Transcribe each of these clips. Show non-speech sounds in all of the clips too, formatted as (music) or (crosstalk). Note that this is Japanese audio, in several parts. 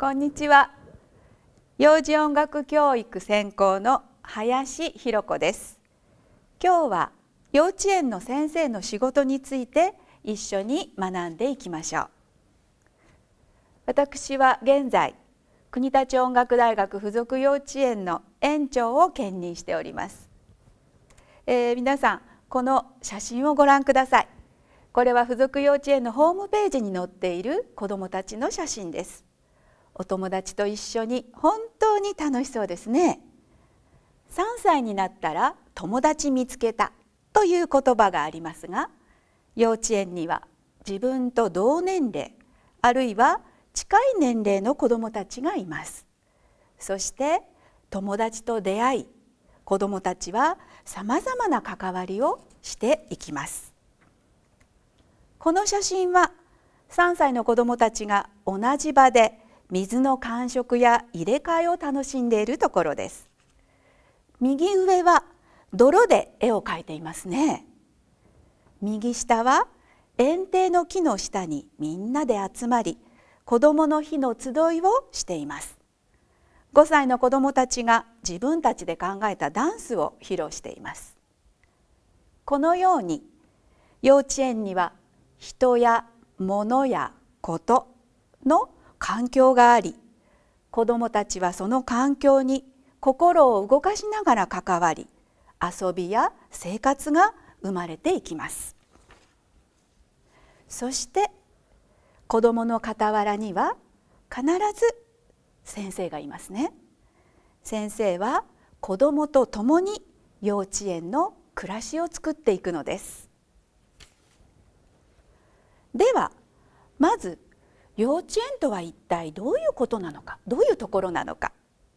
こんにちは幼児音楽教育専攻の林弘子です今日は幼稚園の先生の仕事について一緒に学んでいきましょう私は現在国立音楽大学附属幼稚園の園長を兼任しております、えー、皆さんこの写真をご覧くださいこれは附属幼稚園のホームページに載っている子どもたちの写真ですお友達と一緒に本当に楽しそうですね3歳になったら友達見つけたという言葉がありますが幼稚園には自分と同年齢あるいは近い年齢の子どもたちがいますそして友達と出会い子どもたちはさまざまな関わりをしていきますこの写真は3歳の子どもたちが同じ場で水の感触や入れ替えを楽しんでいるところです右上は泥で絵を描いていますね右下は園庭の木の下にみんなで集まり子どもの日の集いをしています5歳の子どもたちが自分たちで考えたダンスを披露していますこのように幼稚園には人や物やことの環境があり子どもたちはその環境に心を動かしながら関わり遊びや生活が生まれていきますそして子どもの傍らには必ず先生がいますね先生は子どもと共に幼稚園の暮らしを作っていくのですではまず幼稚園とは一体どういうことなのかどういうところなのか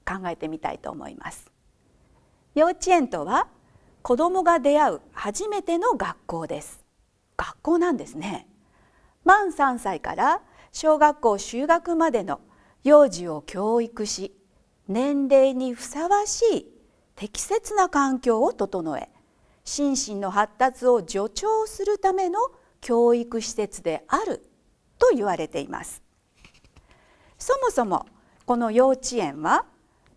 考えてみたいと思います幼稚園とは子供が出会う初めての学校です学校なんですね満3歳から小学校就学までの幼児を教育し年齢にふさわしい適切な環境を整え心身の発達を助長するための教育施設であると言われていますそもそもこの幼稚園は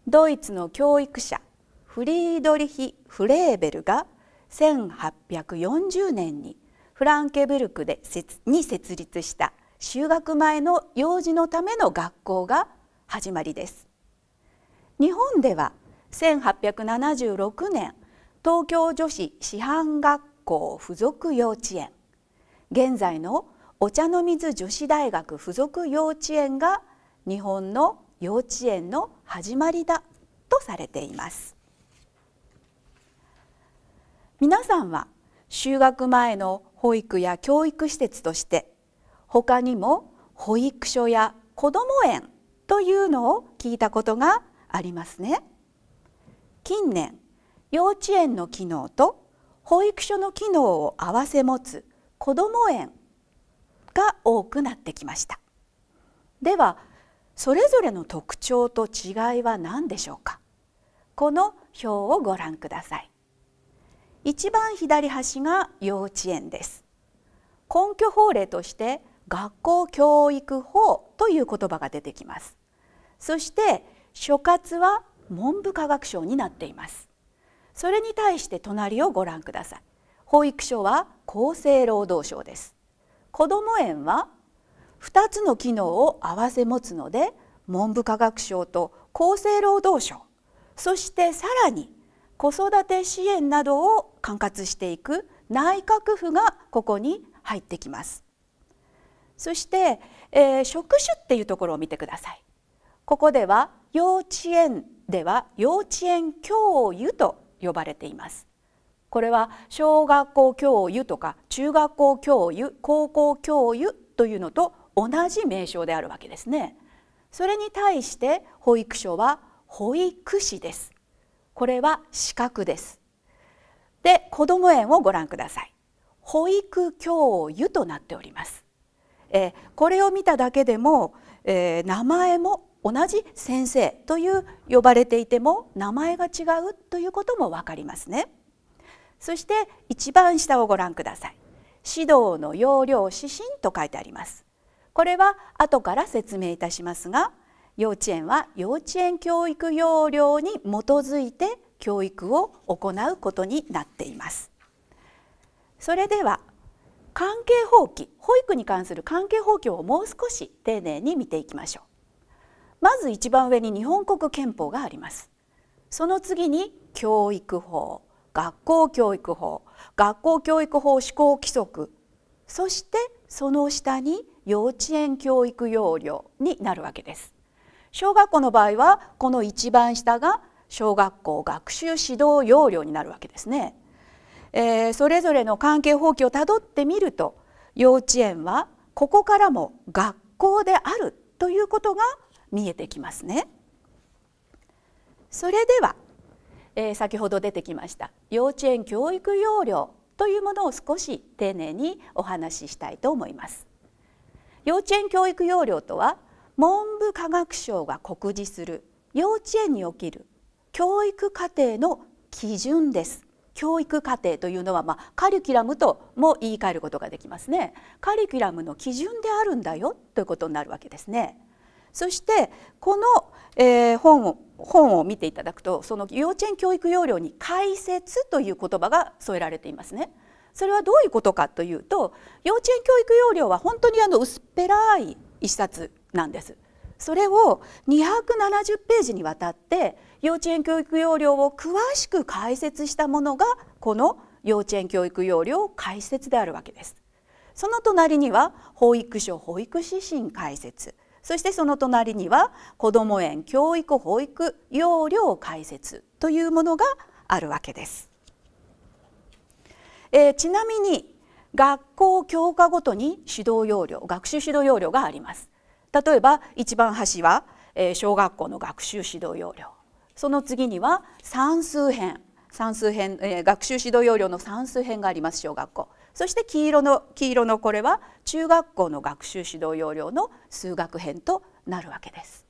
ドイツの教育者フリードリヒ・フレーベルが1840年にフランケブルクでに設立した就学前の幼児のための学校が始まりです日本では1876年東京女子師範学校附属幼稚園現在のお茶の水女子大学附属幼稚園が日本の幼稚園の始まりだとされています皆さんは就学前の保育や教育施設として他にも保育所やこども園というのを聞いたことがありますね近年幼稚園の機能と保育所の機能を併せ持つこども園が多くなってきましたではそれぞれの特徴と違いは何でしょうかこの表をご覧ください一番左端が幼稚園です根拠法令として学校教育法という言葉が出てきますそして所轄は文部科学省になっていますそれに対して隣をご覧ください保育所は厚生労働省ですこども園は2つの機能を併せ持つので文部科学省と厚生労働省そしてさらに子育て支援などを管轄していく内閣府がここに入ってきます。そして、えー、職種っていうところを見てください。ここでは幼稚園では幼稚園教諭と呼ばれています。これは小学校教諭とか中学校教諭高校教諭というのと同じ名称であるわけですね。それに対して保育所は保育士です。これは資格です。で、子ども園をご覧ください。保育教諭となっております。えこれを見ただけでも、え名前も同じ先生という呼ばれていても名前が違うということも分かりますね。そして一番下をご覧ください指導の要領指針と書いてありますこれは後から説明いたしますが幼稚園は幼稚園教育要領に基づいて教育を行うことになっていますそれでは関係法規保育に関する関係法規をもう少し丁寧に見ていきましょうまず一番上に日本国憲法がありますその次に教育法学校教育法学校教育法施行規則そしてその下に幼稚園教育要領になるわけです。小学校の場合はこの一番下が小学校学習指導要領になるわけですね。えー、それぞれの関係法規をたどってみると幼稚園はここからも学校であるということが見えてきますね。それではえー、先ほど出てきました幼稚園教育要領というものを少し丁寧にお話ししたいと思います。幼稚園教育要領とは文部科学省が告示する幼稚園における教育課程の基準です。教育課程というのは、まあ、カリキュラムとも言い換えることができますね。カリキュラムの基準であるんだよということになるわけですね。そしてこの、えー、本を本を見ていただくとその幼稚園教育要領に解説という言葉が添えられていますね。それはどういうことかというと幼稚園教育要領は本当にあの薄っぺらい一冊なんです。それを270ページにわたって幼稚園教育要領を詳しく解説したものがこの幼稚園教育要領解説であるわけです。その隣には保育所保育指針解説そしてその隣には子ども園教育保育要領解説というものがあるわけです。えー、ちなみに学校教科ごとに指導要領学習指導要領があります。例えば一番端は、え小学校の学習指導要領その次には算数編算数編、えー、学習指導要領の算数編があります小学校そして黄色の黄色のこれは中学校の学習指導要領の数学編となるわけです。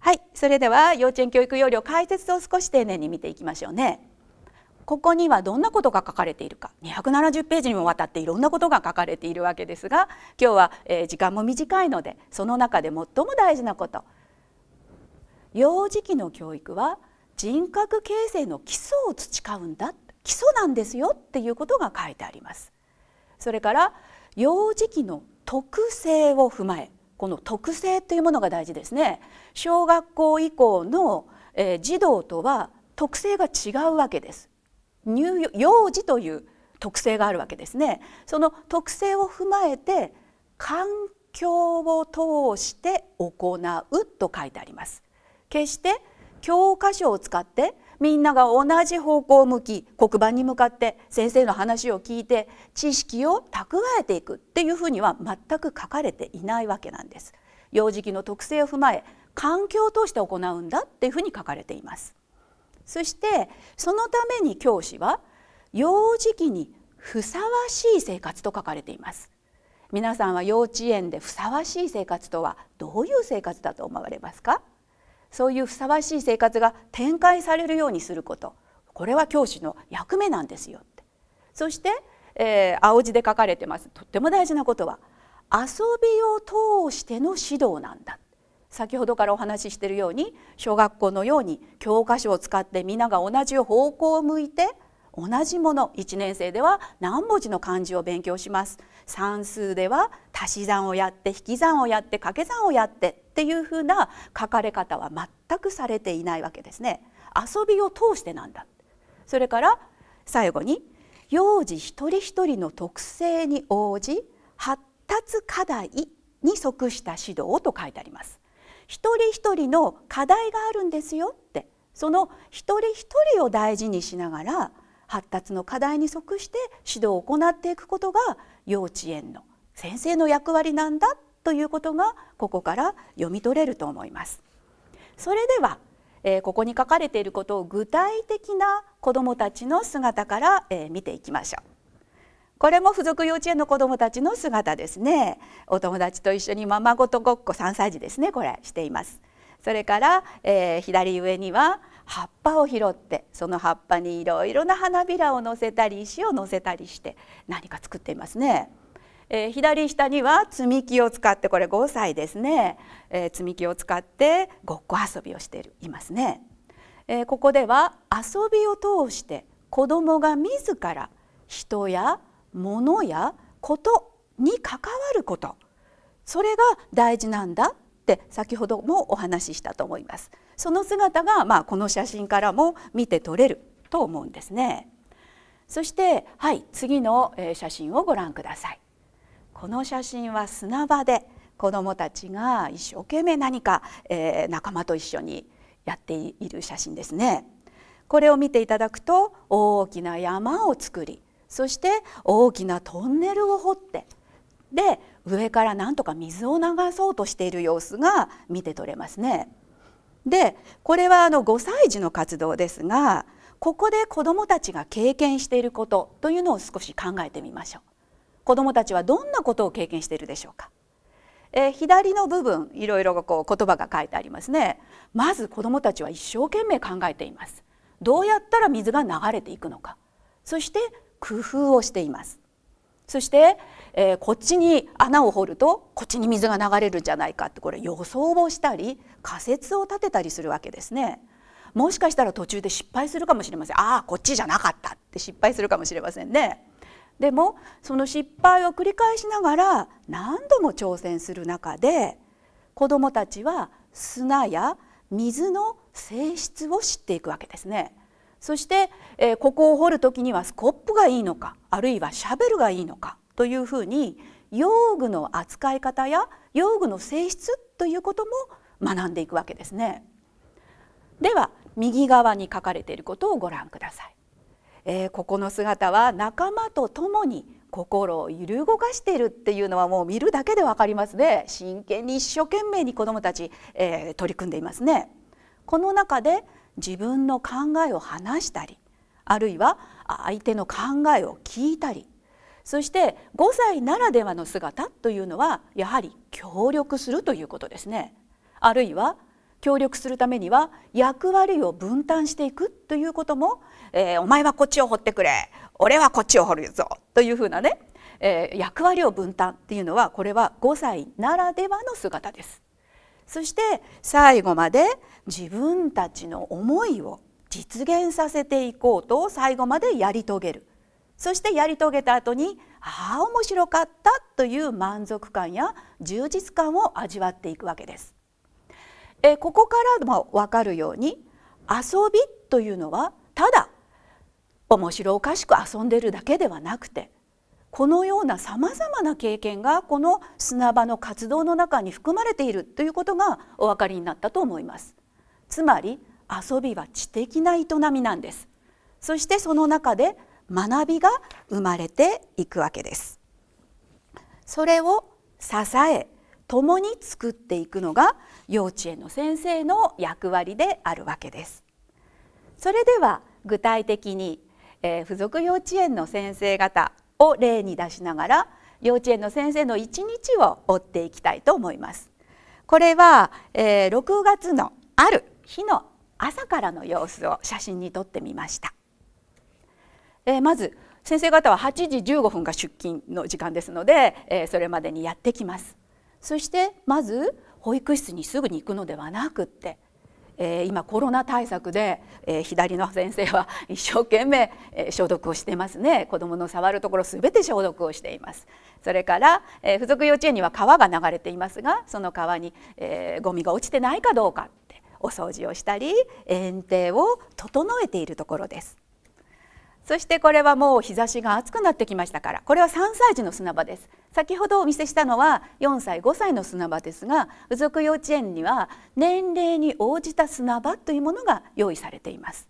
はい、それでは幼稚園教育要領解説を少し丁寧に見ていきましょうね。ここにはどんなことが書かれているか270ページにもわたっていろんなことが書かれているわけですが今日は時間も短いのでその中で最も大事なこと幼児期の教育は人格形成の基礎を培うんだ基礎なんですよっていうことが書いてありますそれから幼児期の特性を踏まえこの特性というものが大事ですね小学校以降の、えー、児童とは特性が違うわけです乳幼児という特性があるわけですねその特性を踏まえて環境を通して行うと書いてあります決して教科書を使ってみんなが同じ方向を向き黒板に向かって先生の話を聞いて知識を蓄えていくっていうふうには全く書かれていないわけなんです。幼児期の特性を踏まえ環境を通して行うんだっていうふうに書かれています。そしてそのために教師は幼児期にふさわしい生活と書かれています皆さんは幼稚園でふさわしい生活とはどういう生活だと思われますかそういうふさわしい生活が展開されるようにすることこれは教師の役目なんですよってそして、えー、青字で書かれてますとっても大事なことは遊びを通しての指導なんだ先ほどからお話ししているように小学校のように教科書を使ってみんなが同じ方向を向いて同じもの1年生では何文字の漢字を勉強します算数では足し算をやって引き算をやって掛け算をやってっていうふうな書かれ方は全くされていないわけですね。遊びを通してなんだそれから最後に幼児一人一人の特性に応じ発達課題に即した指導と書いてあります。一人一人の課題があるんですよってその一人一人を大事にしながら発達の課題に即して指導を行っていくことが幼稚園の先生の役割なんだということがここから読み取れると思います。それでは、えー、ここに書かれていることを具体的な子どもたちの姿から、えー、見ていきましょう。これも付属幼稚園の子どもたちの姿ですね。お友達と一緒にママごとごっこ3歳児ですねこれしています。それから、えー、左上には葉っぱを拾ってその葉っぱにいろいろな花びらを乗せたり石を乗せたりして何か作っていますね。えー、左下には積み木を使ってこれ5歳ですね、えー、積み木を使ってごっこ遊びをしている、いますね、えー、ここでは遊びを通して子どもが自ら人や物やことに関わることそれが大事なんだって先ほどもお話ししたと思います。その姿が、まあ、この写真からも見て取れると思うんですね。そしてはい次の写真をご覧ください。この写真は砂場で子どもたちが一生懸命何か、え仲間と一緒にやっている写真ですね。これを見ていただくと大きな山を作りそして大きなトンネルを掘ってで上からなんとか水を流そうとしている様子が見て取れますね。でこれはあの5歳児の活動ですがここで子どもたちが経験していることというのを少し考えてみましょう。子どもたちはどんなことを経験しているでしょうか。えー、左の部分いろいろこう言葉が書いてありますね。まず子どもたちは一生懸命考えています。どうやったら水が流れていくのか。そして工夫をしています。そしてえー、こっちに穴を掘るとこっちに水が流れるんじゃないかってこれ予想をしたり仮説を立てたりするわけですね。もしかしたら途中で失敗するかもしれませんああこっちじゃなかったって失敗するかもしれませんね。でもその失敗を繰り返しながら何度も挑戦する中で子どもたちは砂や水の性質を知っていくわけですね。そして、えー、ここを掘るときにはスコップがいいのかあるいはシャベルがいいのかというふうに用具の扱い方や用具の性質ということも学んでいくわけですね。では右側に書かれていることをご覧ください。えー、ここの姿は仲間と共に心を揺る動かしているっていうのはもう見るだけでわかりますね真剣に一生懸命に子どもたち、えー、取り組んでいますね。この中で自分の考えを話したりあるいは相手の考えを聞いたりそして5歳ならではの姿というのはやはり協力するということですねあるいは協力するためには役割を分担していくということも、えー、お前はこっちを掘ってくれ俺はこっちを掘るぞというふうなね、えー、役割を分担っていうのはこれは5歳ならではの姿ですそして最後まで自分たちの思いを実現させていこうと最後までやり遂げるそしてやり遂げた後にああ面白かったという満足感や充実感を味わっていくわけです。えここからも分かるように遊びというのはただ面白おかしく遊んでるだけではなくてこのようなさまざまな経験がこの砂場の活動の中に含まれているということがお分かりになったと思います。つまり遊びは知的な営みなんです。そしてその中で学びが生まれていくわけです。それを支え共に作っていくのが幼稚園の先生の役割であるわけです。それでは具体的に、えー、付属幼稚園の先生方を例に出しながら幼稚園の先生の1日を追っていきたいと思います。これは、えー、6月のある日の朝からの様子を写真に撮ってみました。えー、まず先生方は8時15分が出勤の時間ですので、えー、それまでにやってきますそしてまず保育室にすぐに行くのではなくって、えー、今コロナ対策で、えー、左の先生は一生懸命、え消毒をしてますね子どもの触るところすべて消毒をしていますそれから、えー、付属幼稚園には川が流れていますがその川に、えー、ゴミが落ちてないかどうかってお掃除をしたり園庭を整えているところですそしてこれはもう日差しが暑くなってきましたからこれは3歳児の砂場です先ほどお見せしたのは4歳5歳の砂場ですが附属幼稚園には年齢に応じた砂場というものが用意されています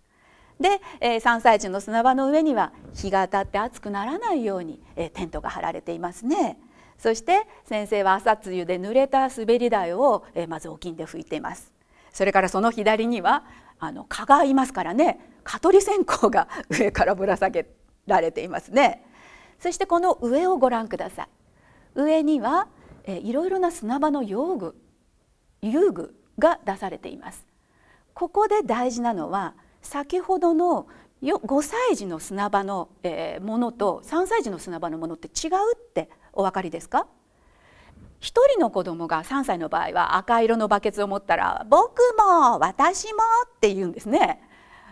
で、え3歳児の砂場の上には日が当たって暑くならないように、えテントが張られていますねそして先生は朝露で濡れた滑り台を、えまず置きんで拭いていますそれからその左にはあの蚊がいますからね蚊取り線香が (laughs) 上からぶら下げられていますねそしてこの上をご覧ください上にはえいろいろな砂場の用具遊具が出されていますここで大事なのは先ほどの5歳児の砂場の、えものと3歳児の砂場のものって違うってお分かりですか1人の子供が3歳の場合は赤色のバケツを持ったら「僕も私も」って言うんですね。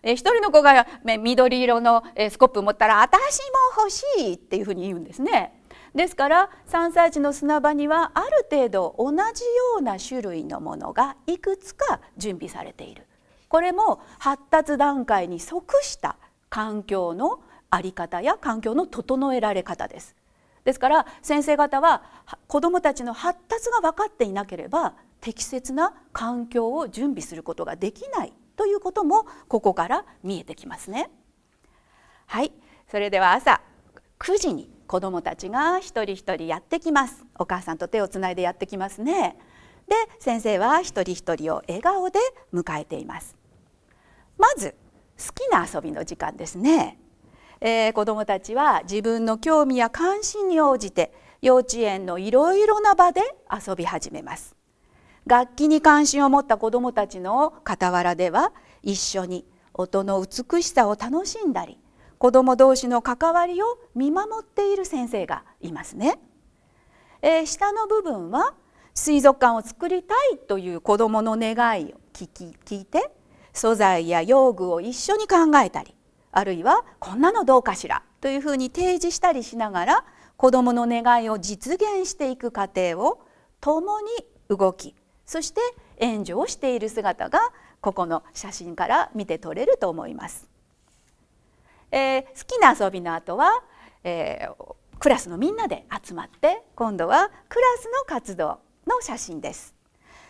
1人の子が緑色のスコップを持ったら「私も欲しい」っていうふうに言うんですね。ですから3歳児の砂場にはある程度同じような種類のものがいくつか準備されているこれも発達段階に即した環境の在り方や環境の整えられ方です。ですから先生方は子どもたちの発達が分かっていなければ適切な環境を準備することができないということもここから見えてきますね。はいそれでは朝9時に子どもたちが一人一人やってきますお母さんと手をつないでやってきますねで先生は一人一人を笑顔で迎えていますまず好きな遊びの時間ですねえー、子どもたちは自分の興味や関心に応じて幼稚園のいろいろな場で遊び始めます。楽器に関心を持った子どもたちの傍らでは一緒に音の美しさを楽しんだり子ども同士の関わりを見守っている先生がいますね。えー、下の部分は水族館を作りたいという子どもの願いを聞き聞いて素材や用具を一緒に考えたりあるいはこんなのどうかしらというふうに提示したりしながら子どもの願いを実現していく過程を共に動きそして援助をしている姿がここの写真から見て取れると思います。えー、好きな遊びの後は、えー、クラスのみんなで集まって今度はクラスの活動の写真です。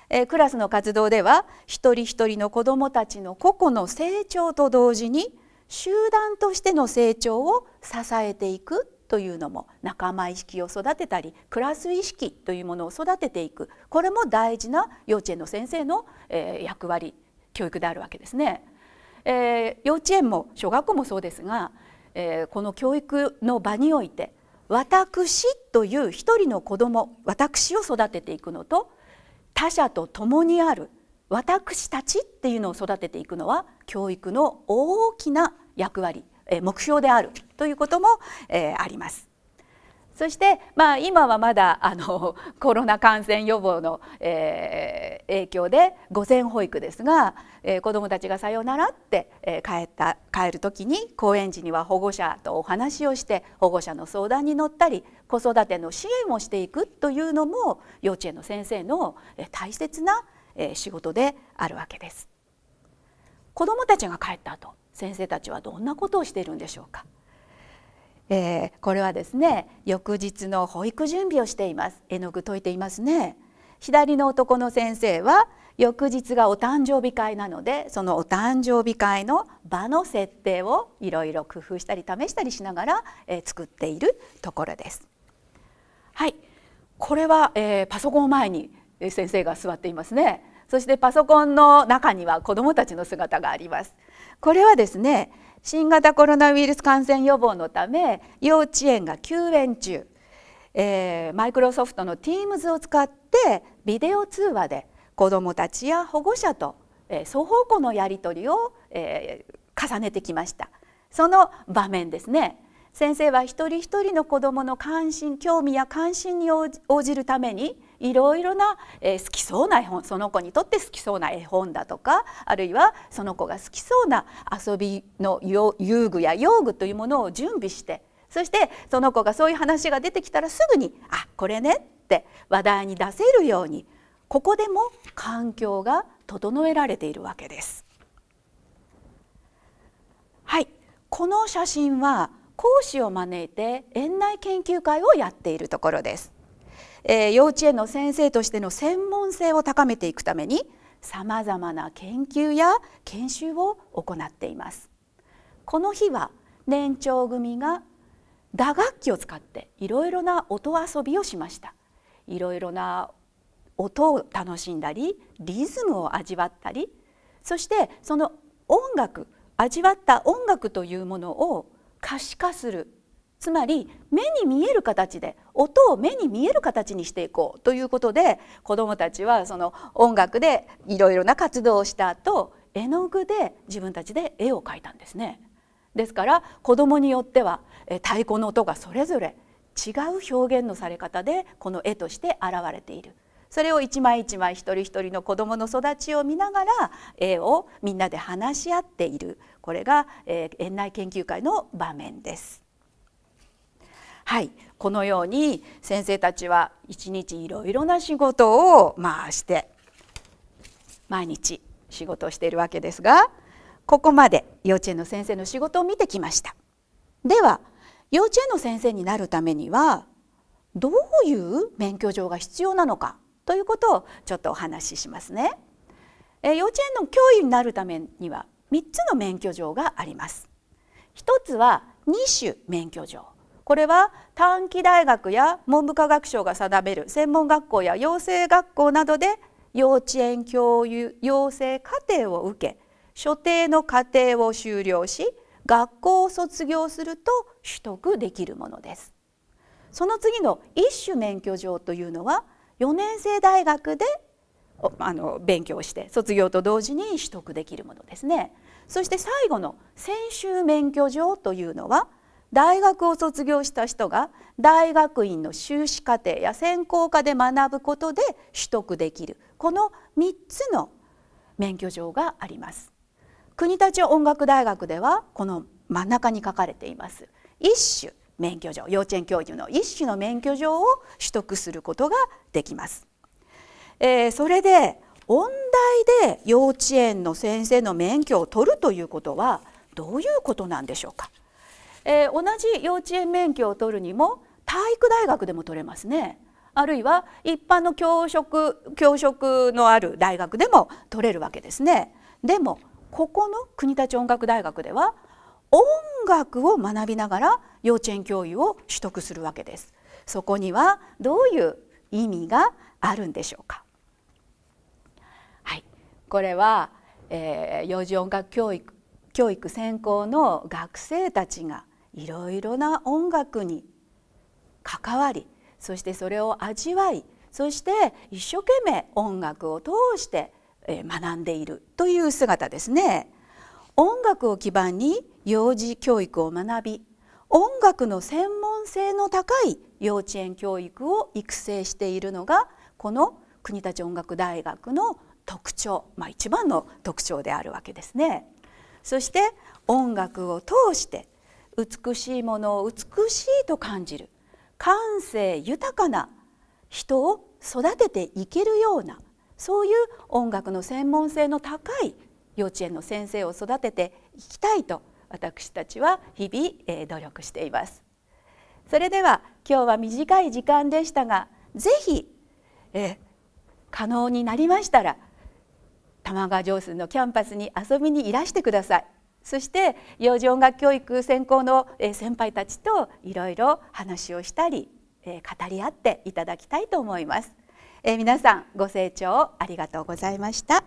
えー、クラスの活動では一人一人の子どもたちの個々の成長と同時に集団としての成長を支えていくというのも仲間意識を育てたりクラス意識というものを育てていくこれも大事な幼稚園の先生の、えー、役割教育であるわけですね、えー、幼稚園も小学校もそうですが、えー、この教育の場において私という一人の子供私を育てていくのと他者と共にある私たちっていうのを育てていくのは教育の大きな役割、え目標であるということも、えあります。そして、まあ、今はまだあの (laughs) コロナ感染予防の、えー、影響で午前保育ですが、えー、子どもたちが「さようなら」って、えー、帰った帰る時に公園時には保護者とお話をして保護者の相談に乗ったり子育ての支援をしていくというのも幼稚園の先生の、え大切な、え仕事であるわけです。子どもたちが帰った後先生たちはどんなことをしているんでしょうか、えー、これはですね翌日の保育準備をしています絵の具解いていますね左の男の先生は翌日がお誕生日会なのでそのお誕生日会の場の設定をいろいろ工夫したり試したりしながら、えー、作っているところです。はいこれは、えー、パソコン前に先生が座っていますね。そしてパソコンの中には子どもたちの姿があります。これはですね新型コロナウイルス感染予防のため幼稚園が休園中えマイクロソフトの Teams を使ってビデオ通話で子どもたちや保護者と、えー、双方向のやり取りを、えー、重ねてきましたその場面ですね先生は一人一人の子どもの関心興味や関心に応じるためにいろいろな、えー、好きそうな絵本その子にとって好きそうな絵本だとかあるいはその子が好きそうな遊びの遊具や用具というものを準備してそしてその子がそういう話が出てきたらすぐに「あこれね」って話題に出せるようにここでも環境が整えられているわけです。はいこの写真は講師を招いて園内研究会をやっているところですえー、幼稚園の先生としての専門性を高めていくためにさまざまな研究や研修を行っていますこの日は年長組が打楽器を使っていろいろな音遊びをしましたいろいろな音を楽しんだりリズムを味わったりそしてその音楽味わった音楽というものを可視化するつまり目に見える形で音を目に見える形にしていこうということで子どもたちはその音楽でいろいろな活動をした後絵の具で自分たちで絵を描いたんですね。ですから子どもによっては太鼓の音がそれぞれ違う表現のされ方でこの絵として現れている。それを一枚一枚一人一人の子どもの育ちを見ながら絵をみんなで話し合っているこれが園内研究会の場面です。はいこのように先生たちは一日いろいろな仕事をまあして毎日仕事をしているわけですがここまで幼稚園の先生の仕事を見てきました。では幼稚園の先生になるためにはどういう免許状が必要なのかということをちょっとお話ししますね。え幼稚園の教員になるためには3つの免許状があります。1つは2種免許状これは短期大学や文部科学省が定める専門学校や養成学校などで幼稚園教諭養成課程を受け所定の課程を修了し学校を卒業すると取得できるものです。その次の一種免許状というのは4年生大学であの勉強して卒業と同時に取得できるものですね。そして最後の専修免許状というのは大学を卒業した人が大学院の修士課程や専攻科で学ぶことで取得できるこの3つの免許状があります国立音楽大学ではこの真ん中に書かれています一種免許状幼稚園教諭の一種の免許状を取得することができます、えー、それで音大で幼稚園の先生の免許を取るということはどういうことなんでしょうかえー、同じ幼稚園免許を取るにも体育大学でも取れますねあるいは一般の教職教職のある大学でも取れるわけですねでもここの国立音楽大学では音楽を学びながら幼稚園教諭を取得するわけですそこにはどういう意味があるんでしょうかはいこれは、えー、幼児音楽教育教育専攻の学生たちがいろいろな音楽に関わりそしてそれを味わいそして一生懸命音楽を通して学んでいるという姿ですね。音楽を基盤に幼児教育を学び音楽の専門性の高い幼稚園教育を育成しているのがこの国立音楽大学の特徴、まあ、一番の特徴であるわけですね。そして音楽を通して美しいものを美しいと感じる感性豊かな人を育てていけるようなそういう音楽の専門性の高い幼稚園の先生を育てていきたいと私たちは日々努力していますそれでは今日は短い時間でしたが是非可能になりましたら玉川上水のキャンパスに遊びにいらしてください。そして幼児音楽教育専攻の先輩たちといろいろ話をしたり語り合っていただきたいと思います。皆さんご清聴ありがとうございました。